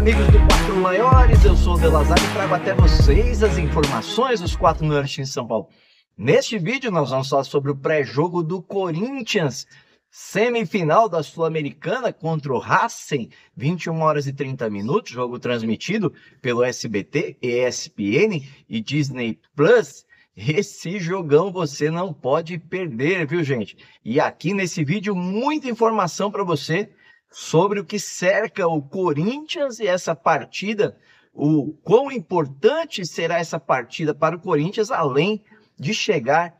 amigos do Quatro Maiores, eu sou o Delazar e trago até vocês as informações dos Quatro Maiores em São Paulo. Neste vídeo nós vamos falar sobre o pré-jogo do Corinthians, semifinal da Sul-Americana contra o Racing, 21 horas e 30 minutos, jogo transmitido pelo SBT, ESPN e Disney Plus. Esse jogão você não pode perder, viu, gente? E aqui nesse vídeo muita informação para você sobre o que cerca o Corinthians e essa partida, o quão importante será essa partida para o Corinthians, além de chegar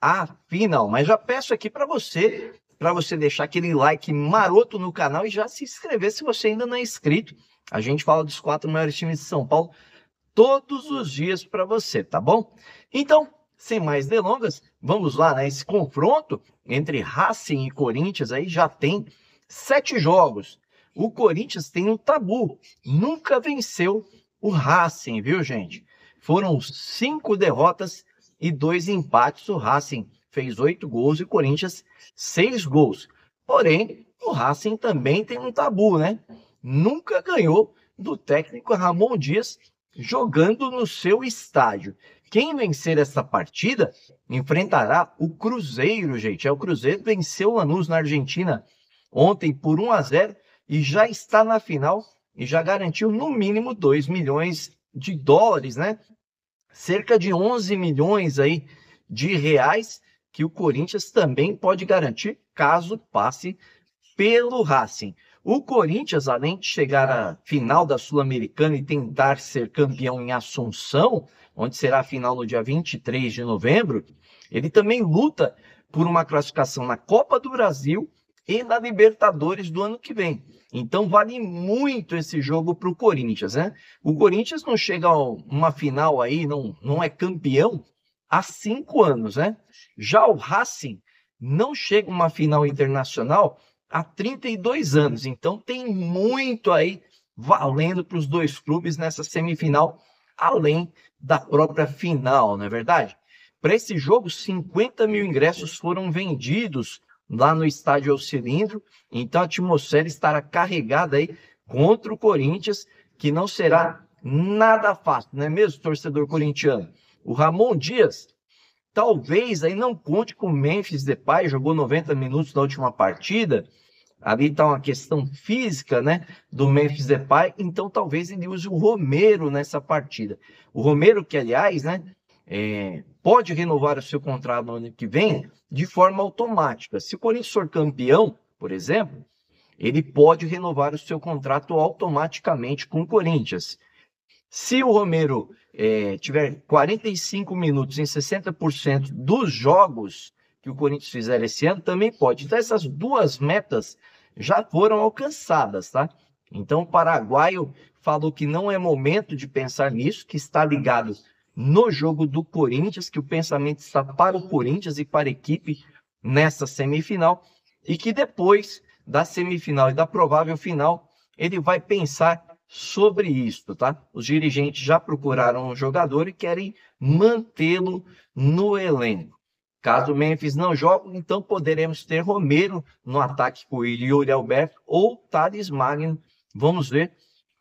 à final. Mas já peço aqui para você, para você deixar aquele like maroto no canal e já se inscrever se você ainda não é inscrito. A gente fala dos quatro maiores times de São Paulo todos os dias para você, tá bom? Então, sem mais delongas, vamos lá, né? Esse confronto entre Racing e Corinthians aí já tem sete jogos. O Corinthians tem um tabu, nunca venceu o Racing, viu, gente? Foram cinco derrotas e dois empates. O Racing fez oito gols e o Corinthians seis gols. Porém, o Racing também tem um tabu, né? Nunca ganhou do técnico Ramon Dias jogando no seu estádio. Quem vencer essa partida enfrentará o Cruzeiro, gente. É o Cruzeiro venceu o Lanús na Argentina ontem por 1 a 0 e já está na final e já garantiu no mínimo 2 milhões de dólares, né? Cerca de 11 milhões aí de reais que o Corinthians também pode garantir caso passe pelo Racing. O Corinthians, além de chegar à final da Sul-Americana e tentar ser campeão em Assunção, onde será a final no dia 23 de novembro, ele também luta por uma classificação na Copa do Brasil e na Libertadores do ano que vem. Então vale muito esse jogo para o Corinthians, né? O Corinthians não chega a uma final aí, não, não é campeão há cinco anos, né? Já o Racing não chega a uma final internacional há 32 anos. Então tem muito aí valendo para os dois clubes nessa semifinal, além da própria final, não é verdade? Para esse jogo, 50 mil ingressos foram vendidos lá no estádio ao cilindro. Então a atmosfera estará carregada aí contra o Corinthians, que não será nada fácil, não é mesmo, torcedor corintiano? O Ramon Dias talvez aí não conte com o Memphis Depay, jogou 90 minutos na última partida. Ali está uma questão física, né, do Memphis Depay, então talvez ele use o Romero nessa partida. O Romero que aliás, né, é, pode renovar o seu contrato no ano que vem de forma automática. Se o Corinthians for campeão, por exemplo, ele pode renovar o seu contrato automaticamente com o Corinthians. Se o Romero é, tiver 45 minutos em 60% dos jogos que o Corinthians fizer esse ano, também pode. Então, essas duas metas já foram alcançadas, tá? Então, o paraguaio falou que não é momento de pensar nisso, que está ligado no jogo do Corinthians, que o pensamento está para o Corinthians e para a equipe nessa semifinal, e que depois da semifinal e da provável final, ele vai pensar sobre isso, tá? Os dirigentes já procuraram o jogador e querem mantê-lo no elenco. Caso o Memphis não jogue, então poderemos ter Romero no ataque com ele, e Yuri Alberto ou Thales Magno. Vamos ver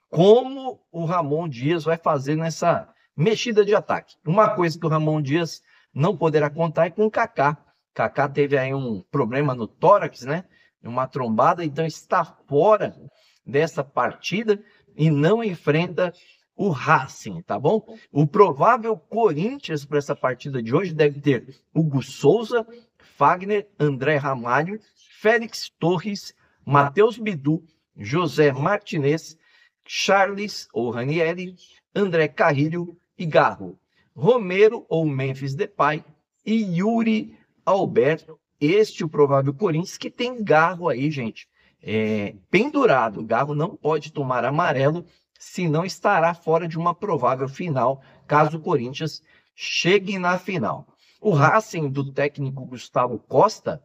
como o Ramon Dias vai fazer nessa mexida de ataque. Uma coisa que o Ramon Dias não poderá contar é com o Kaká. Kaká teve aí um problema no tórax, né? Uma trombada, então está fora dessa partida e não enfrenta o Racing, tá bom? O provável Corinthians para essa partida de hoje deve ter Hugo Souza, Fagner, André Ramalho, Félix Torres, Matheus Bidu, José Martinez, Charles ou Ranieri, André Carrilho, e Garro, Romero ou Memphis Depay e Yuri Alberto. Este é o provável Corinthians que tem Garro aí, gente. É, pendurado. Garro não pode tomar amarelo, senão estará fora de uma provável final, caso o Corinthians chegue na final. O Racing do técnico Gustavo Costa,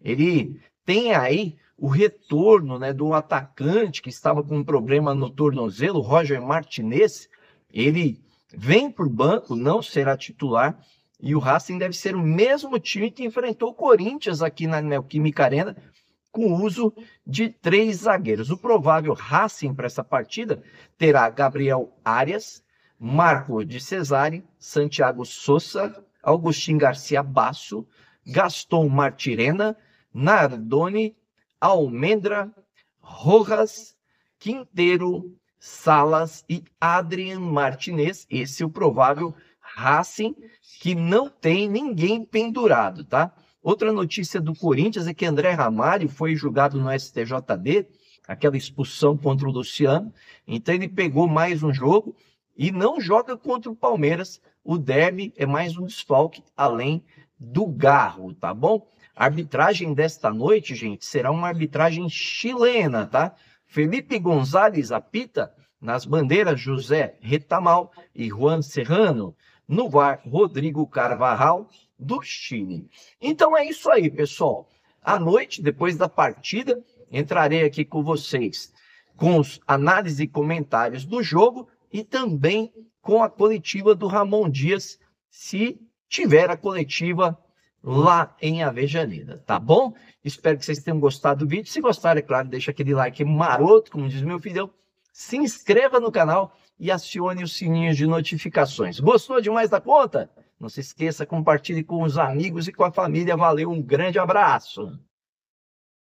ele tem aí o retorno né, do atacante que estava com um problema no tornozelo, Roger Martinez. Ele vem para o banco, não será titular. E o Racing deve ser o mesmo time que enfrentou o Corinthians aqui na Neoquímica Arena, com o uso de três zagueiros. O provável Racing para essa partida terá Gabriel Arias, Marco de Cesare, Santiago Sousa, Augustin Garcia Basso, Gaston Martirena, Nardoni, Almendra, Rojas, Quinteiro, Salas e Adrian Martinez. Esse é o provável Racing que não tem ninguém pendurado, tá? Outra notícia do Corinthians é que André Ramalho foi julgado no STJD, aquela expulsão contra o Luciano. Então ele pegou mais um jogo e não joga contra o Palmeiras. O derby é mais um desfalque além do Garro, tá bom? A arbitragem desta noite, gente, será uma arbitragem chilena, tá? Felipe Gonzalez apita nas bandeiras José Retamal e Juan Serrano, no VAR Rodrigo Carvajal do Chile. Então é isso aí, pessoal. À noite, depois da partida, entrarei aqui com vocês com os análises e comentários do jogo e também com a coletiva do Ramon Dias, se tiver a coletiva lá em Avejaneira, tá bom? Espero que vocês tenham gostado do vídeo. Se gostaram, é claro, deixa aquele like maroto, como diz meu filhão. Se inscreva no canal e acione o sininho de notificações. Gostou demais da conta? Não se esqueça, compartilhe com os amigos e com a família. Valeu, um grande abraço!